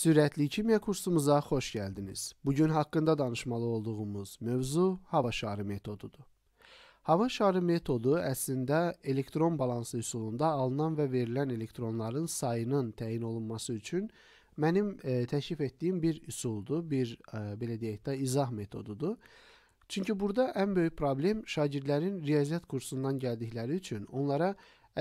Sürətli kimya kursumuza xoş gəldiniz. Bu gün haqqında danışmalı olduğumuz mövzu hava şarı metodudur. Hava şarı metodu əslində elektron balansı üsulunda alınan və verilən elektronların sayının təyin olunması üçün mənim e, təklif etdiyim bir üsuldur, bir e, belə deyək də izah metodudur. Çünki burada ən böyük problem şagirdlərin riyaziyyat kursundan gəldikləri üçün onlara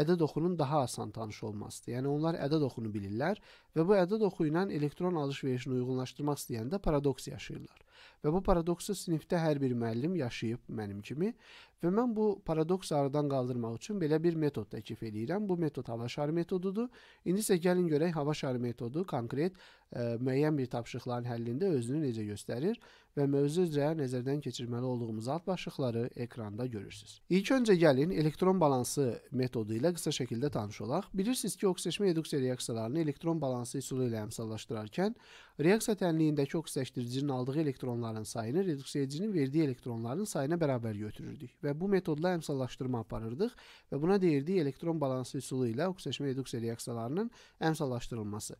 ədəd oxunun daha asan tanış olmasıdır. Yəni onlar ədəd oxunu bilirlər və bu ədəd oxu ilə elektron alış-verişini uyğunlaşdırmaq istəyəndə paradoks yaşayırlar. Və bu paradoksu sinifdə hər bir müəllim yaşayıb mənim kimi və mən bu paradoksu aradan qaldırmaq üçün belə bir metod təklif edirəm. Bu metod hava şarı metodudur. İndi isə gəlin görək hava şarı metodu konkret ə, e, müəyyən bir tapşırıqların həllində özünü necə göstərir və mövzu üzrə nəzərdən keçirməli olduğumuz alt başlıqları ekranda görürsüz. İlk öncə gəlin elektron balansı metodu ilə qısa şəkildə tanış olaq. Bilirsiniz ki, oksleşmə eduksiya reaksiyalarını elektron balansı üsulu ilə əmsallaşdırarkən reaksiya tənliyindəki oksləşdiricinin aldığı elektron elektronların sayını reduksiya edicinin verdiyi elektronların sayına bərabər götürürdük və bu metodla əmsallaşdırma aparırdıq və buna deyirdik elektron balansı üsulu ilə oksidaşma reduksiya reaksiyalarının əmsallaşdırılması.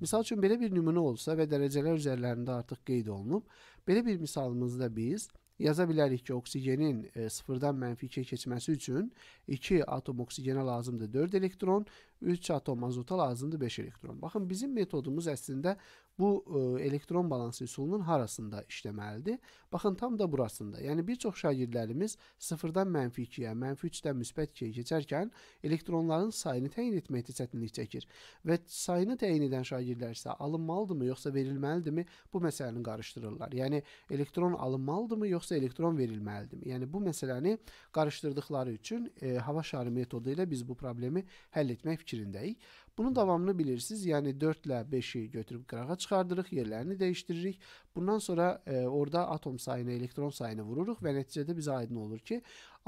Misal üçün belə bir nümunə olsa və dərəcələr üzərlərində artıq qeyd olunub, belə bir misalımızda biz yaza bilərik ki, oksigenin 0-dan e, mənfi 2-yə keçməsi üçün 2 atom oksigenə lazımdır 4 elektron, 3 atom azota lazımdır 5 elektron. Baxın, bizim metodumuz əslində bu e, elektron balansı üsulunun harasında işləməlidir? Baxın, tam da burasında. Yəni bir çox şagirdlərimiz 0-dan -2-yə, -3-dən müsbət-2-yə keçərkən elektronların sayını təyin etməkdə çətinlik çəkir və sayını təyin edən şagirdlər isə alınmalıdırmı, yoxsa verilməlidirmi? Bu məsələni qarışdırırlar. Yəni elektron alınmalıdırmı, yoxsa elektron verilməlidirmi? Yəni bu məsələni qarışdırdıqları üçün e, hava şarı metodu ilə biz bu problemi həll etmək fikrindəyik. Bunun davamını bilirsiniz. Yəni 4 ilə 5-i götürüb qırağa çıxardırıq, yerlərini dəyişdiririk. Bundan sonra e, orada atom sayını, elektron sayını vururuq və nəticədə bizə aydın olur ki,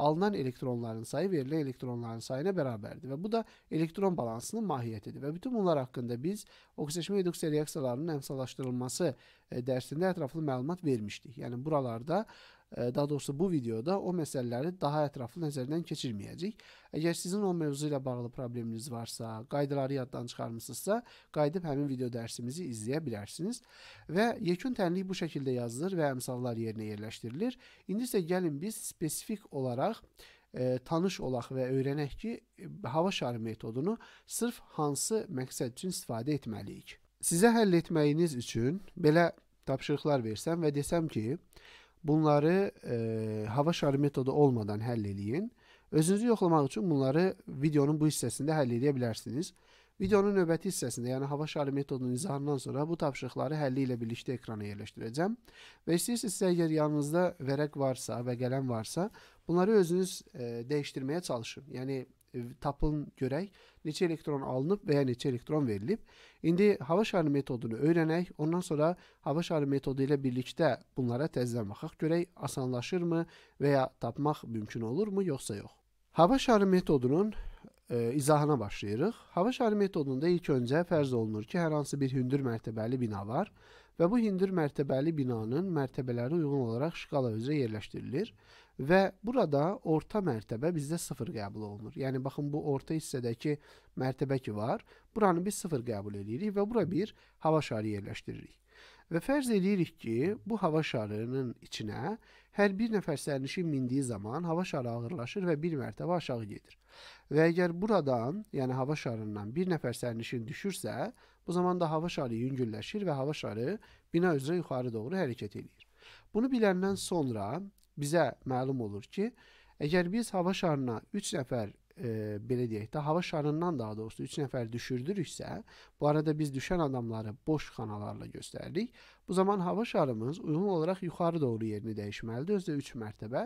alınan elektronların sayı verilən elektronların sayına bərabərdir və bu da elektron balansının mahiyyətidir. Və bütün bunlar haqqında biz oksidaşma reduksiya reaksiyalarının əmsallaşdırılması e, dərsində ətraflı məlumat vermişdik. Yəni buralarda e, daha doğrusu bu videoda o məsələləri daha ətraflı nəzərdən keçirməyəcək. Əgər sizin o mövzu ilə bağlı probleminiz varsa, qaydaları yaddan çıxarmısınızsa, qayıdıb həmin video dərsimizi izləyə bilərsiniz. Və yekun tənlik bu şəkildə yazılır və əmsallar yerinə yerləşdirilir. İndi isə gəlin biz spesifik olaraq e, tanış olaq və öyrənək ki, hava şarı metodunu sırf hansı məqsəd üçün istifadə etməliyik. Sizə həll etməyiniz üçün belə tapşırıqlar versəm və desəm ki, Bunları e, hava şarı metodu olmadan həll eləyin. Özünüzü yoxlamaq üçün bunları videonun bu hissəsində həll edə bilərsiniz. Videonun növbəti hissəsində, yəni hava şarı metodunun izahından sonra bu tapşırıqları həlli ilə birlikdə ekrana yerləşdirəcəm. Və istəyirsinizsə əgər yanınızda vərəq varsa və qələm varsa, bunları özünüz e, dəyişdirməyə çalışın. Yəni E, tapın görək neçə elektron alınıb və ya neçə elektron verilib. İndi hava şarı metodunu öyrənək, ondan sonra hava şarı metodu ilə birlikdə bunlara təzdən baxaq görək asanlaşırmı və ya tapmaq mümkün olurmu yoxsa yox. Hava şarı metodunun e, izahına başlayırıq. Hava şarı metodunda ilk öncə fərz olunur ki, hər hansı bir hündür mərtəbəli bina var və bu hündür mərtəbəli binanın mərtəbələri uyğun olaraq şkala üzrə yerləşdirilir və burada orta mərtəbə bizdə 0 qəbul olunur. Yəni baxın bu orta hissədəki mərtəbə ki var, buranı biz 0 qəbul edirik və bura bir hava şarı yerləşdiririk. Və fərz edirik ki, bu hava şarının içinə hər bir nəfər sərnişin mindiyi zaman hava şarı ağırlaşır və bir mərtəbə aşağı gedir. Və əgər buradan, yəni hava şarından bir nəfər sərnişin düşürsə, Bu zaman da hava şarı yüngülləşir və hava şarı bina üzrə yuxarı doğru hərəkət eləyir. Bunu biləndən sonra bizə məlum olur ki, əgər biz hava şarına 3 nəfər e, belə deyək də hava şarından daha doğrusu 3 nəfər düşürdürüksə, bu arada biz düşən adamları boş xanalarla göstəririk. Bu zaman hava şarımız uyğun olaraq yuxarı doğru yerini dəyişməlidir, özü də 3 mərtəbə.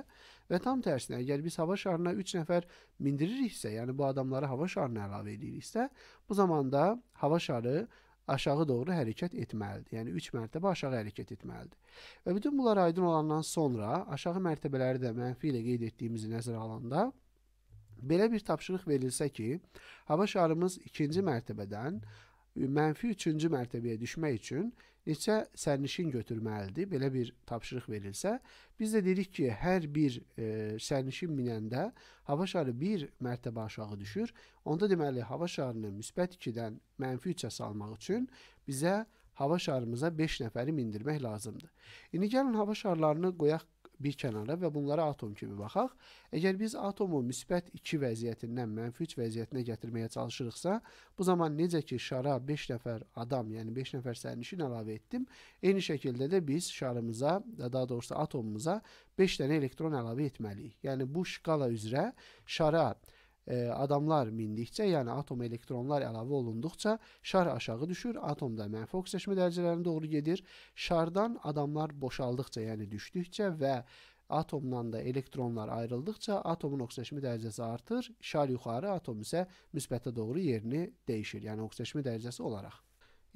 Və tam tərsinə, əgər biz hava şarına 3 nəfər mindiririksə, yəni bu adamları hava şarına əlavə ediriksə, bu zamanda hava şarı aşağı doğru hərəkət etməlidir. Yəni 3 mərtəbə aşağı hərəkət etməlidir. Və bütün bunlar aydın olandan sonra aşağı mərtəbələri də mənfi ilə qeyd etdiyimizi nəzərə alanda Belə bir tapşırıq verilsə ki, hava şarımız 2-ci mərtəbədən mənfi 3-cü mərtəbəyə düşmək üçün neçə sərnişin götürməlidir? Belə bir tapşırıq verilsə, biz də dedik ki, hər bir e, sərnişin minəndə hava şarı 1 mərtəbə aşağı düşür. Onda deməli hava şarını müsbət 2-dən mənfi 3-ə salmaq üçün bizə hava şarımıza 5 nəfəri mindirmək lazımdır. İndi gəlin hava şarlarını qoyaq bir kənara və bunlara atom kimi baxaq. Əgər biz atomu müsbət 2 vəziyyətindən mənfi 3 vəziyyətinə gətirməyə çalışırıqsa, bu zaman necə ki şara 5 nəfər adam, yəni 5 nəfər sərnişin əlavə etdim, eyni şəkildə də biz şarımıza, daha doğrusu atomumuza 5 dənə elektron əlavə etməliyik. Yəni bu şkala üzrə şara adamlar mindikcə, yəni atom elektronlar əlavə olunduqca şar aşağı düşür, atom da mənfi oksidaşmə dərəcələrinə doğru gedir. Şardan adamlar boşaldıkca, yəni düşdükcə və atomdan da elektronlar ayrıldıkça atomun oksidaşmə dərəcəsi artır, şar yuxarı, atom isə müsbətə doğru yerini dəyişir, yəni oksidaşmə dərəcəsi olaraq.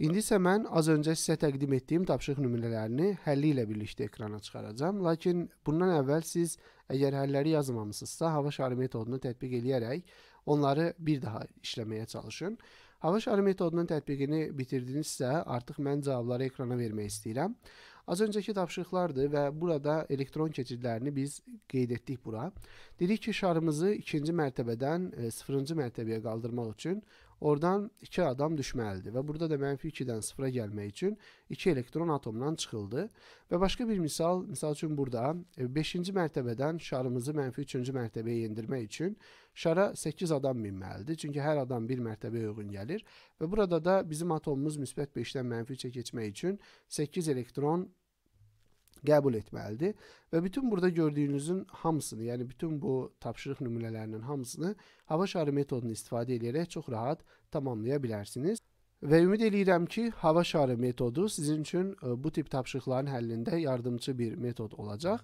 İndi isə mən az öncə sizə təqdim etdiyim tapşırıq nümunələrini həlli ilə birlikdə ekrana çıxaracağam. Lakin bundan əvvəl siz əgər həlləri yazmamışsınızsa, hava şarı metodunu tətbiq eləyərək onları bir daha işləməyə çalışın. Hava şarı metodunun tətbiqini bitirdinizsə, artıq mən cavabları ekrana vermək istəyirəm. Az öncəki tapşırıqlardır və burada elektron keçidlərini biz qeyd etdik bura. Dedik ki, şarımızı ikinci mərtəbədən 0-cı e, mərtəbəyə qaldırmaq üçün Oradan 2 adam düşməlidir və burada da mənfi 2-dən 0-a gəlmək üçün 2 elektron atomdan çıxıldı. Və başqa bir misal, misal üçün burada 5-ci e, mərtəbədən şarımızı mənfi 3-cü mərtəbəyə yendirmək üçün şara 8 adam minməlidir. Çünki hər adam bir mərtəbəyə uyğun gəlir və burada da bizim atomumuz müsbət 5-dən mənfi 3-ə keçmək üçün 8 elektron qəbul etməlidir və bütün burada gördüyünüzün hamısını, yəni bütün bu tapşırıq nümunələrinin hamısını hava şarı metodunu istifadə edərək çox rahat tamamlaya bilərsiniz. Və ümid eləyirəm ki, hava şarı metodu sizin üçün e, bu tip tapşırıqların həllində yardımcı bir metod olacaq.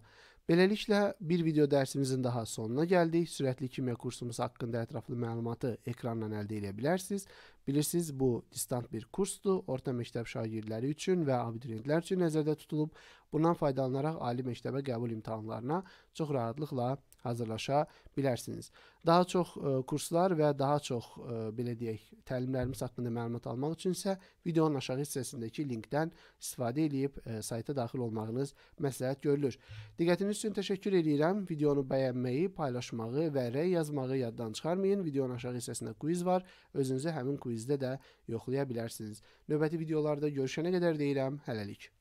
Beləliklə, bir video dərsimizin daha sonuna gəldik. Sürətli kimya kursumuz haqqında ətraflı məlumatı ekrandan əldə edə bilərsiniz Bilirsiniz, bu distant bir kursdur. Orta məktəb şagirdləri üçün və abituriyentlər üçün nəzərdə tutulub. Bundan faydalanaraq ali məktəbə qəbul imtahanlarına çox rahatlıqla hazırlaşa bilərsiniz. Daha çox ə, e, kurslar və daha çox ə, e, belə deyək, təlimlərimiz haqqında məlumat almaq üçün isə videonun aşağı hissəsindəki linkdən istifadə edib ə, e, sayta daxil olmağınız məsləhət görülür. Diqqətiniz üçün təşəkkür edirəm. Videonu bəyənməyi, paylaşmağı və rəy yazmağı yaddan çıxarmayın. Videonun aşağı hissəsində quiz var. Özünüzü həmin quizdə də yoxlaya bilərsiniz. Növbəti videolarda görüşənə qədər deyirəm, hələlik.